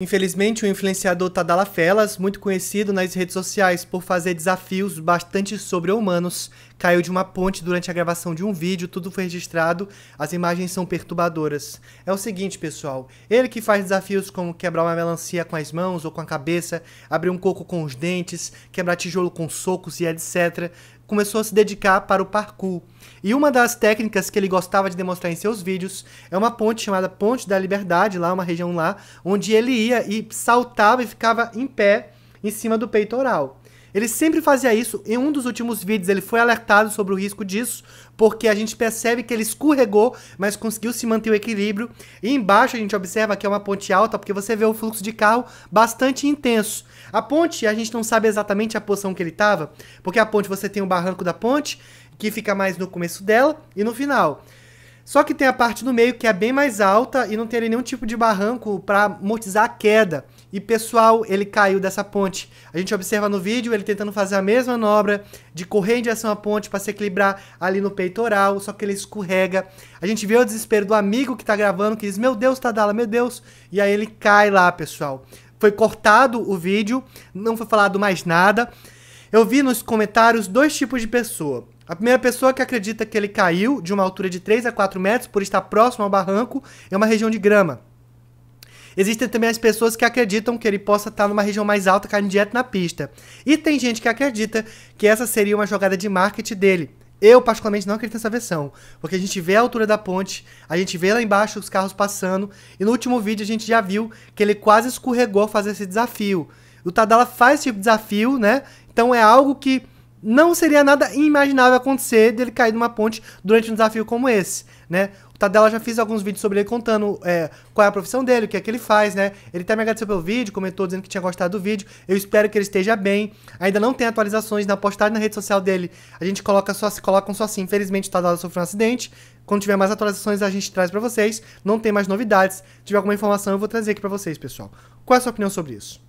Infelizmente, o influenciador Tadala Felas, muito conhecido nas redes sociais por fazer desafios bastante sobre-humanos, caiu de uma ponte durante a gravação de um vídeo, tudo foi registrado, as imagens são perturbadoras. É o seguinte, pessoal, ele que faz desafios como quebrar uma melancia com as mãos ou com a cabeça, abrir um coco com os dentes, quebrar tijolo com socos e etc., começou a se dedicar para o parkour. E uma das técnicas que ele gostava de demonstrar em seus vídeos é uma ponte chamada Ponte da Liberdade, lá uma região lá, onde ele ia e saltava e ficava em pé em cima do peitoral. Ele sempre fazia isso. Em um dos últimos vídeos, ele foi alertado sobre o risco disso, porque a gente percebe que ele escorregou, mas conseguiu se manter o equilíbrio. E embaixo a gente observa que é uma ponte alta, porque você vê o fluxo de carro bastante intenso. A ponte, a gente não sabe exatamente a posição que ele estava, porque a ponte você tem o barranco da ponte, que fica mais no começo dela e no final. Só que tem a parte no meio que é bem mais alta e não tem nenhum tipo de barranco para amortizar a queda. E pessoal, ele caiu dessa ponte. A gente observa no vídeo ele tentando fazer a mesma manobra de correr em direção à ponte para se equilibrar ali no peitoral, só que ele escorrega. A gente vê o desespero do amigo que está gravando, que diz: Meu Deus, Tadala, meu Deus. E aí ele cai lá, pessoal. Foi cortado o vídeo, não foi falado mais nada. Eu vi nos comentários dois tipos de pessoa. A primeira pessoa que acredita que ele caiu de uma altura de 3 a 4 metros por estar próximo ao barranco é uma região de grama. Existem também as pessoas que acreditam que ele possa estar numa região mais alta caindo direto na pista. E tem gente que acredita que essa seria uma jogada de marketing dele. Eu, particularmente, não acredito nessa versão, porque a gente vê a altura da ponte, a gente vê lá embaixo os carros passando, e no último vídeo a gente já viu que ele quase escorregou fazer esse desafio. O Tadala faz esse tipo de desafio, né? Então é algo que não seria nada inimaginável acontecer dele cair de uma ponte durante um desafio como esse, né? O Tadela já fez alguns vídeos sobre ele contando é, qual é a profissão dele, o que é que ele faz, né? Ele até me agradeceu pelo vídeo, comentou dizendo que tinha gostado do vídeo. Eu espero que ele esteja bem. Ainda não tem atualizações na postagem na rede social dele. A gente coloca só, colocam só assim. Infelizmente o Tadela sofreu um acidente. Quando tiver mais atualizações, a gente traz para vocês. Não tem mais novidades. Se tiver alguma informação, eu vou trazer aqui para vocês, pessoal. Qual é a sua opinião sobre isso?